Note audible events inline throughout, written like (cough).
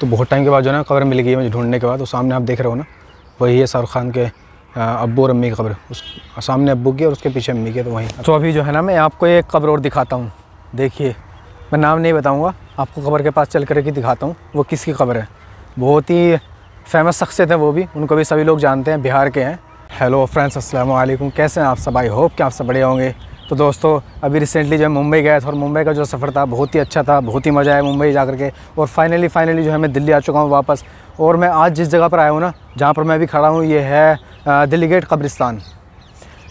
तो बहुत टाइम के बाद जो है ना खबर मिल गई है मुझे ढूंढने के बाद तो सामने आप देख रहे हो ना वही है शाहरुख खान के अब्बू और अम्मी की ख़बर उस सामने अब्बू की और उसके पीछे अम्मी की तो वहीं तो अभी जो है ना मैं आपको एक खबर और दिखाता हूँ देखिए मैं नाम नहीं बताऊँगा आपको खबर के पास चल करके दिखाता हूँ वो किसकी खबर है बहुत ही फेमस शख्सियत है वो भी उनको भी सभी लोग जानते हैं बिहार के हैं हेलो फ्रेंड्स अस्सलाम वालेकुम कैसे हैं आप सब आई होप कि आप सब बढ़िया होंगे तो दोस्तों अभी रिसेंटली जो है मुंबई गया था और मुंबई का जो सफ़र था बहुत ही अच्छा था बहुत ही मज़ा आया मुंबई जा के और फाइनली फाइनली जो है मैं दिल्ली आ चुका हूँ वापस और मैं आज जिस जगह पर आया हूँ ना जहाँ पर मैं अभी खड़ा हूँ ये है दिल्ली गेट कब्रिस्तान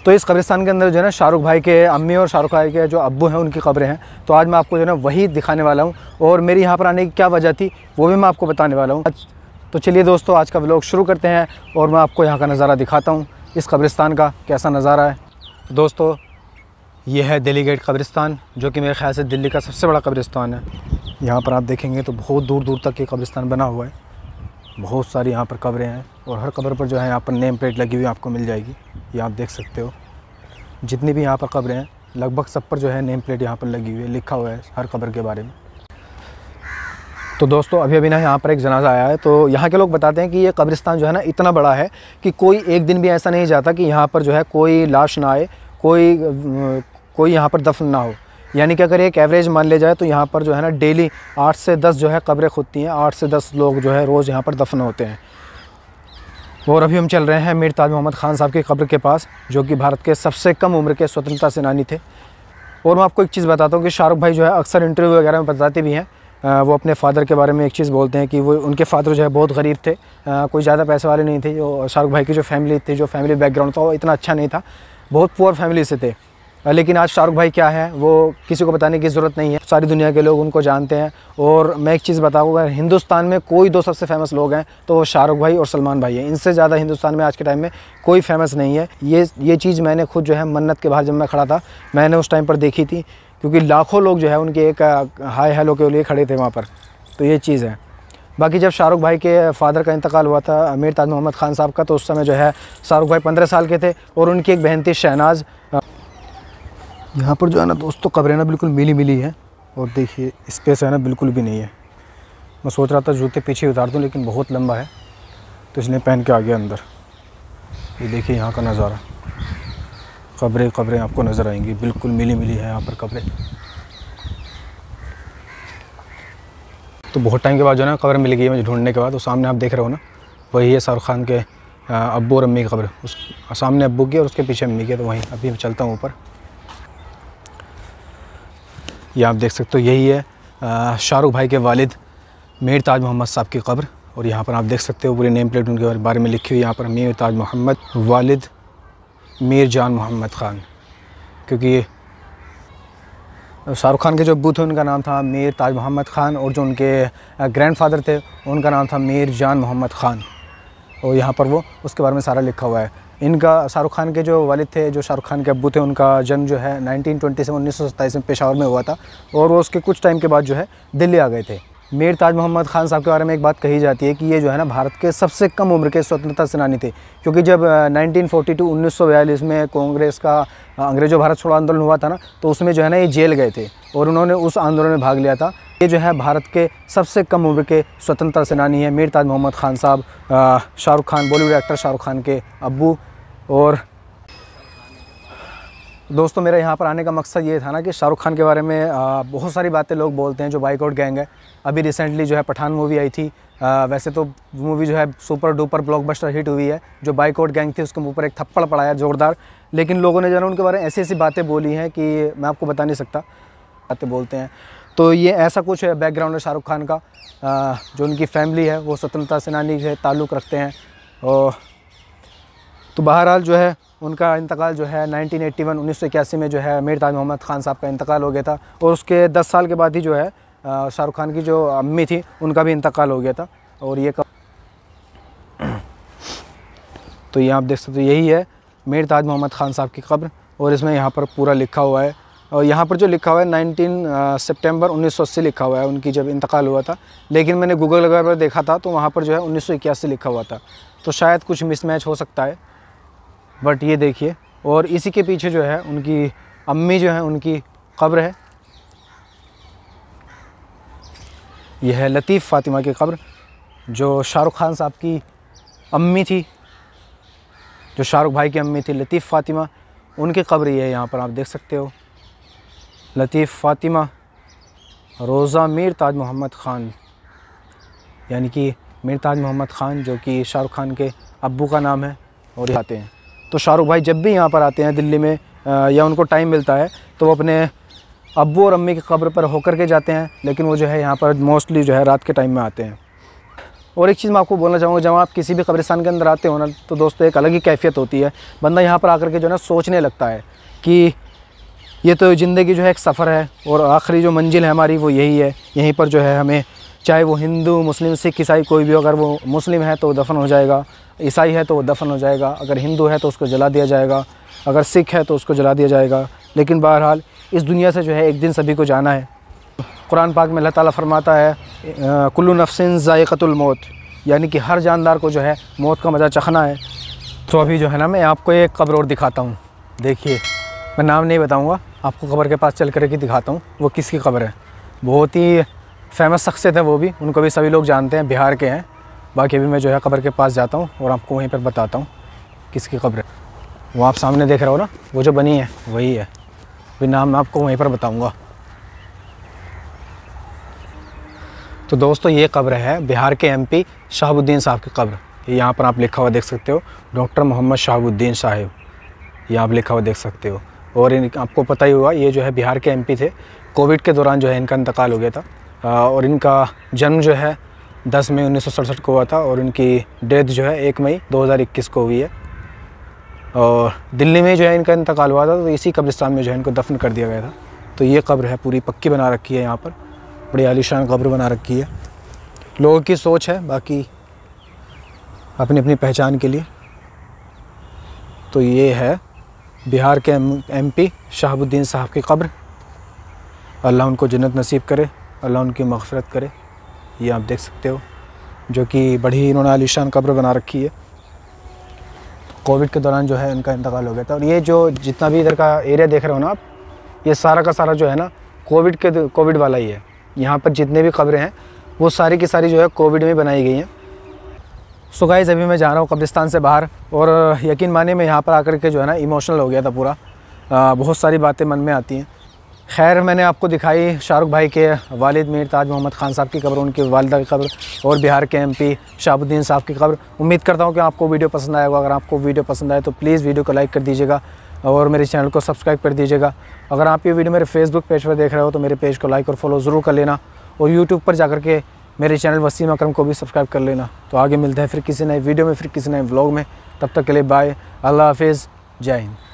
तो इस कब्रिस्तान के अंदर जो है ना शाहरुख भाई के अम्मी और शाहरुख भाई के जो अबू हैं उनकी खबरें हैं तो आज मैं आपको जो है ना वही दिखाने वाला हूँ और मेरी यहाँ पर आने की क्या वजह थी वो भी मैं आपको बताने वाला हूँ तो चलिए दोस्तों आज का व्लॉग शुरू करते हैं और मैं आपको यहाँ का नज़ारा दिखाता हूँ इस कब्रिस्तान का कैसा नज़ारा है दोस्तों यह है दिल्ली गेट कब्रिस्तान जो कि मेरे ख्याल से दिल्ली का सबसे बड़ा कब्रिस्तान है यहाँ पर आप देखेंगे तो बहुत दूर दूर तक ये कब्रिस्तान बना हुआ है बहुत सारी यहाँ पर कब्रें हैं और हर कब्र पर जो है यहाँ पर नेम प्लेट लगी हुई आपको मिल जाएगी ये आप देख सकते हो जितनी भी यहाँ पर कब्रें हैं लगभग सब पर जो है नेम प्लेट यहाँ पर लगी हुई है लिखा हुआ है हर कब्र के बारे में तो दोस्तों अभी अभी ना यहाँ पर एक जनाजा आया है तो यहाँ के लोग बताते हैं कि ये कब्रिस्तान जो है ना इतना बड़ा है कि कोई एक दिन भी ऐसा नहीं जाता कि यहाँ पर जो है कोई लाश ना आए कोई कोई यहाँ पर दफन ना हो यानी कि अगर एक एवरेज मान लिया जाए तो यहाँ पर जो है ना डेली आठ से दस जो है कब्रें खुदती हैं आठ से दस लोग जो है रोज़ यहाँ पर दफन होते हैं और अभी हम चल रहे हैं मीर ताज मोहम्मद ख़ान साहब की कब्र के पास जो कि भारत के सबसे कम उम्र के स्वतंत्रता सेनानी थे और मैं आपको एक चीज़ बताता हूँ कि शाहरुख भाई जो है अक्सर इंटरव्यू वगैरह में बताते भी हैं वो अपने फ़ादर के बारे में एक चीज़ बोलते हैं कि वो उनके फादर जो है बहुत गरीब थे कोई ज़्यादा पैसे वाले नहीं थे जो शाहरुख भाई की जो फैमिली थी जो फैमिली बैकग्राउंड था वो इतना अच्छा नहीं था बहुत पुअर फैमिली से थे लेकिन आज शाहरुख भाई क्या है वो किसी को बताने की ज़रूरत नहीं है सारी दुनिया के लोग उनको जानते हैं और मैं एक चीज़ बताऊँगा हिंदुस्तान में कोई दो सबसे फेमस लोग हैं तो शाहरुख भाई और सलमान भाई हैं इनसे ज़्यादा हिंदुस्तान में आज के टाइम में कोई फेमस नहीं है ये ये चीज़ मैंने खुद जो है मन्नत के बाहर जब मैं खड़ा था मैंने उस टाइम पर देखी थी क्योंकि लाखों लोग जो है उनके एक हाई हेलो के लिए खड़े थे वहाँ पर तो ये चीज़ है बाकी जब शाहरुख भाई के फादर का इंतकाल हुआ था अमीर ताज मोहम्मद खान साहब का तो उस समय जो है शाहरुख भाई पंद्रह साल के थे और उनकी एक बहन थी शहनाज यहाँ पर जो है ना दोस्तों ना बिल्कुल मिली मिली है और देखिए स्पेस है ना बिल्कुल भी नहीं है मैं सोच रहा था जूते पीछे उतार दूँ लेकिन बहुत लंबा है तो इसलिए पहन के आ गया अंदर ये देखिए यहाँ का नज़ारा खबरें खबरें आपको नज़र आएंगी बिल्कुल मिली मिली है यहाँ पर खबरें तो बहुत टाइम के बाद जो है ना खबर मिल गई है मुझे ढूंढने के बाद तो सामने आप देख रहे हो ना वही है शाहरुख खान के अब्बू और अम्मी की खबर उस सामने अब्बू की और उसके पीछे अम्मी की तो वहीं अभी मैं चलता हूँ ऊपर ये आप देख सकते हो यही है शाहरुख भाई के वालिद मेर ताज मोहम्मद साहब की कब्र और यहाँ पर आप देख सकते हो पूरे नेम प्लेट उनके बारे में लिखी हुई यहाँ पर मीर ताज मोहम्मद वालिद मीर जान मोहम्मद ख़ान क्योंकि ये शाहरुख खान के जो अबू थे उनका नाम था मीर ताज मोहम्मद ख़ान और जो उनके ग्रैंडफादर थे उनका नाम था मीर जान मोहम्मद ख़ान और यहाँ पर वो उसके बारे में सारा लिखा हुआ है इनका शाहरुख खान के जो वालिद थे जो शाहरुख खान के अबू थे उनका जन्म जो है सौ 1927 में पेशावर में हुआ था और वो उसके कुछ टाइम के बाद जो है दिल्ली आ गए थे मेर ताज मोहम्मद खान साहब के बारे में एक बात कही जाती है कि ये जो है ना भारत के सबसे कम उम्र के स्वतंत्रता सेनानी थे क्योंकि जब 1942 1942 में कांग्रेस का अंग्रेजों भारत छोड़ो आंदोलन हुआ था ना तो उसमें जो है ना ये जेल गए थे और उन्होंने उस आंदोलन में भाग लिया था ये जो है भारत के सबसे कम उम्र के स्वतंत्रता सेनानी है मीर ताज मोहम्मद खान साहब शाहरुख खान बॉलीवुड एक्टर शाहरुख खान के अबू और दोस्तों मेरा यहाँ पर आने का मकसद ये था ना कि शाहरुख खान के बारे में बहुत सारी बातें लोग बोलते हैं जो बाइकआउट गैंग है अभी रिसेंटली जो है पठान मूवी आई थी आ, वैसे तो मूवी जो है सुपर डुपर ब्लॉकबस्टर हिट हुई है जो बाइकआउट गैंग थी उसके ऊपर एक थप्पड़ पड़ाया ज़ोरदार लेकिन लोगों ने जाना उनके बारे में ऐसी ऐसी बातें बोली हैं कि मैं आपको बता नहीं सकता बातें बोलते हैं तो ये ऐसा कुछ है बैकग्राउंड है शाहरुख खान का आ, जो उनकी फैमिली है वो स्वतंत्रता सेनानी से ताल्लुक़ रखते हैं और तो बहरहाल जो है उनका इंतकाल जो है 1981 1981 में जो है मीर ताज मोहम्मद खान साहब का इंतकाल हो गया था और उसके 10 साल के बाद ही जो है शाहरुख खान की जो अम्मी थी उनका भी इंतकाल हो गया था और ये कब (clears throat) तो ये आप देख सकते हो यही है मीर ताज मोहम्मद खान साहब की कब्र और इसमें यहाँ पर पूरा लिखा हुआ है और यहाँ पर जो लिखा हुआ है नाइनटीन सेप्टेम्बर उन्नीस लिखा हुआ है उनकी जब इंतकाल हुआ था लेकिन मैंने गूगल वगैरह पर देखा था तो वहाँ पर जो है उन्नीस लिखा हुआ था तो शायद कुछ मिसमैच हो सकता है बट ये देखिए और इसी के पीछे जो है उनकी अम्मी जो है उनकी कब्र है यह है लतीफ़ फ़ातिमा की कब्र जो शाहरुख खान साहब की अम्मी थी जो शाहरुख भाई की अम्मी थी लतीफ़ फ़ातिमा उनकी कब्र ये है यहाँ पर आप देख सकते हो लतीफ़ फ़ातिमा रोज़ा मीर ताज मोहम्मद ख़ान यानी कि मीर ताज मोहम्मद ख़ान जो कि शाहरुख खान के अब्बू का नाम है और आते हैं तो शाहरुख भाई जब भी यहाँ पर आते हैं दिल्ली में या उनको टाइम मिलता है तो वो अपने अबू और अम्मी की कब्र पर होकर के जाते हैं लेकिन वो जो है यहाँ पर मोस्टली जो है रात के टाइम में आते हैं और एक चीज़ मैं आपको बोलना चाहूँगा जब आप किसी भी कब्रिस्तान के अंदर आते हो ना तो दोस्तों एक अलग ही कैफियत होती है बंदा यहाँ पर आकर के जो है ना सोचने लगता है कि ये तो ज़िंदगी जो है एक सफ़र है और आखिरी जो मंजिल है हमारी वो यही है यहीं पर जो है हमें चाहे वो हिंदू मुस्लिम सिख ईसाई कोई भी हो अगर वो मुस्लिम है तो वो दफन हो जाएगा ईसाई है तो वो दफन हो जाएगा अगर हिंदू है तो उसको जला दिया जाएगा अगर सिख है तो उसको जला दिया जाएगा लेकिन बहरहाल इस दुनिया से जो है एक दिन सभी को जाना है कुरान पाक में अल्लाह ताला फरमाता है कुल्लु नफसिन ज़ायक़तुलमौत यानी कि हर जानदार को जो है मौत का मज़ा चखना है तो अभी जो है ना मैं आपको एक कब्र और दिखाता हूँ देखिए मैं नाम नहीं बताऊँगा आपको कब्र के पास चल करके दिखाता हूँ वो किसकी कब्र है बहुत ही फेमस शख्सियत है वो भी उनको भी सभी लोग जानते हैं बिहार के हैं बाकी अभी मैं जो है कब्र के पास जाता हूँ और आपको वहीं पर बताता हूँ किसकी कब्र है वो आप सामने देख रहे हो ना वो जो बनी है वही है अभी नाम मैं आपको वहीं पर बताऊँगा तो दोस्तों ये कब्र है बिहार के पी शाहबुद्दीन साहब की कब्र यहाँ पर आप लिखा हुआ देख सकते हो डॉक्टर मोहम्मद शहाबुद्दीन साहिब ये आप लिखा हुआ देख सकते हो और इन आपको पता ही हुआ ये जो है बिहार के एमपी थे कोविड के दौरान जो है इनका इंतकाल हो गया था और इनका जन्म जो है 10 मई उन्नीस को हुआ था और इनकी डेथ जो है एक मई 2021 को हुई है और दिल्ली में जो है इनका इंतकाल हुआ था तो इसी कब्रिस्तान में जो है इनको दफन कर दिया गया था तो ये कब्र है पूरी पक्की बना रखी है यहाँ पर बड़ी आलिशान कब्र बना रखी है लोगों की सोच है बाकी अपनी अपनी पहचान के लिए तो ये है बिहार के एम पी शाहबुद्दीन साहब की कब्र अल्लाह उनको जन्नत नसीब करे अल्लाह उनकी मफ़रत करे ये आप देख सकते हो जो कि बड़ी इन्होंने आलिशान कब्र बना रखी है कोविड के दौरान जो है इनका इंतकाल हो गया था और ये जो जितना भी इधर का एरिया देख रहे हो ना आप ये सारा का सारा जो है ना कोविड के कोविड वाला ही है यहाँ पर जितने भी कब्रें हैं वो सारी की सारी जो है कोविड में बनाई गई हैं सो गाइज़ अभी मैं जा रहा हूँ कब्रिस्तान से बाहर और यकीन माने मैं यहाँ पर आकर के जो है ना इमोशनल हो गया था पूरा बहुत सारी बातें मन में आती हैं खैर मैंने आपको दिखाई शाहरुख भाई के वालिद मीर ताज मोहम्मद ख़ान साहब की खबर उनकी वालदा की खबर और बिहार के एमपी शाहबुद्दीन साहब की खबर उम्मीद करता हूँ कि आपको वीडियो पसंद आएगा अगर आपको वीडियो पसंद आए तो प्लीज़ वीडियो को लाइक कर दीजिएगा और मेरे चैनल को सब्सक्राइब कर दीजिएगा अगर आप ये वीडियो मेरे फेसबुक पेज पर देख रहे हो तो मेरे पेज को लाइक और फॉलो ज़रूर कर लेना और यूट्यूब पर जाकर के मेरे चैनल वसीम अक्रम को भी सब्सक्राइब कर लेना तो आगे मिलते हैं फिर किसी नए वीडियो में फिर किसी नए ब्लॉग में तब तक के लिए बाय अल्लाह हाफिज़ जय हिंद